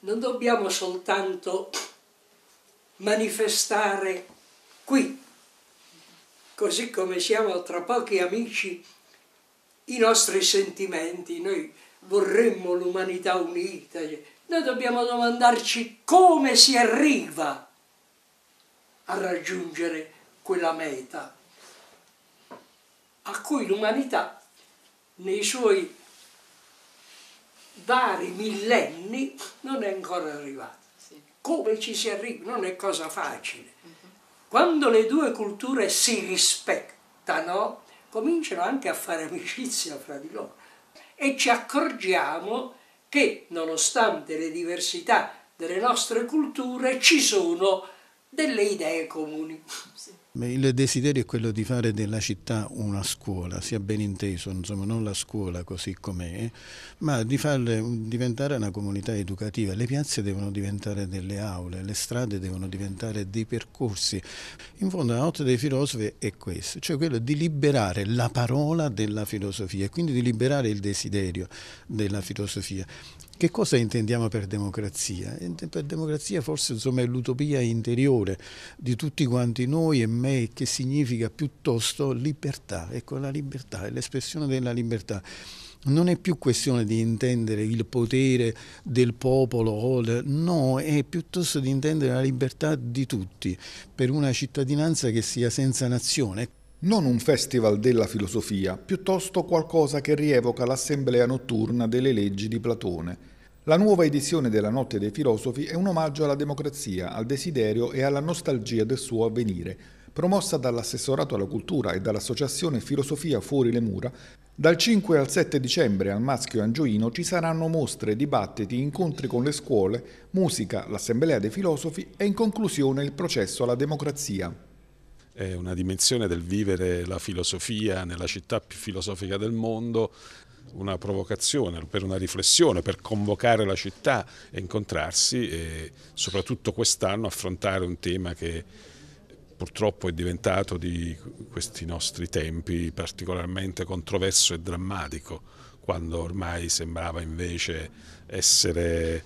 non dobbiamo soltanto manifestare qui, così come siamo tra pochi amici, i nostri sentimenti, noi vorremmo l'umanità unita, noi dobbiamo domandarci come si arriva a raggiungere quella meta a cui l'umanità nei suoi vari millenni non è ancora arrivata. Come ci si arriva? Non è cosa facile. Mhm. Quando le due culture si rispettano, cominciano anche a fare amicizia fra di loro e ci accorgiamo che nonostante le diversità delle nostre culture ci sono delle idee comuni. Il desiderio è quello di fare della città una scuola, sia ben inteso, insomma, non la scuola così com'è, ma di farla diventare una comunità educativa. Le piazze devono diventare delle aule, le strade devono diventare dei percorsi. In fondo la notte dei filosofi è questo, cioè quello di liberare la parola della filosofia e quindi di liberare il desiderio della filosofia. Che cosa intendiamo per democrazia? Per democrazia forse insomma, è l'utopia interiore di tutti quanti noi e me che significa piuttosto libertà. Ecco, la libertà è l'espressione della libertà. Non è più questione di intendere il potere del popolo, no, è piuttosto di intendere la libertà di tutti, per una cittadinanza che sia senza nazione. Non un festival della filosofia, piuttosto qualcosa che rievoca l'assemblea notturna delle leggi di Platone. La nuova edizione della Notte dei Filosofi è un omaggio alla democrazia, al desiderio e alla nostalgia del suo avvenire, promossa dall'assessorato alla cultura e dall'associazione Filosofia Fuori le Mura, dal 5 al 7 dicembre al Maschio Angioino ci saranno mostre, dibattiti, incontri con le scuole, musica, l'assemblea dei filosofi e in conclusione il processo alla democrazia. È una dimensione del vivere la filosofia nella città più filosofica del mondo, una provocazione per una riflessione, per convocare la città e incontrarsi e soprattutto quest'anno affrontare un tema che purtroppo è diventato di questi nostri tempi particolarmente controverso e drammatico, quando ormai sembrava invece essere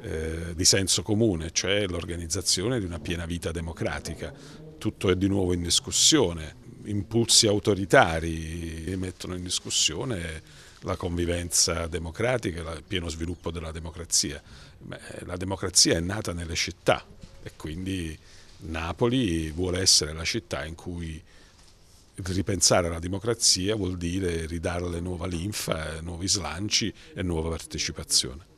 eh, di senso comune, cioè l'organizzazione di una piena vita democratica. Tutto è di nuovo in discussione, impulsi autoritari mettono in discussione la convivenza democratica, il pieno sviluppo della democrazia. Beh, la democrazia è nata nelle città e quindi Napoli vuole essere la città in cui ripensare alla democrazia vuol dire ridarle nuova linfa, eh, nuovi slanci e nuova partecipazione.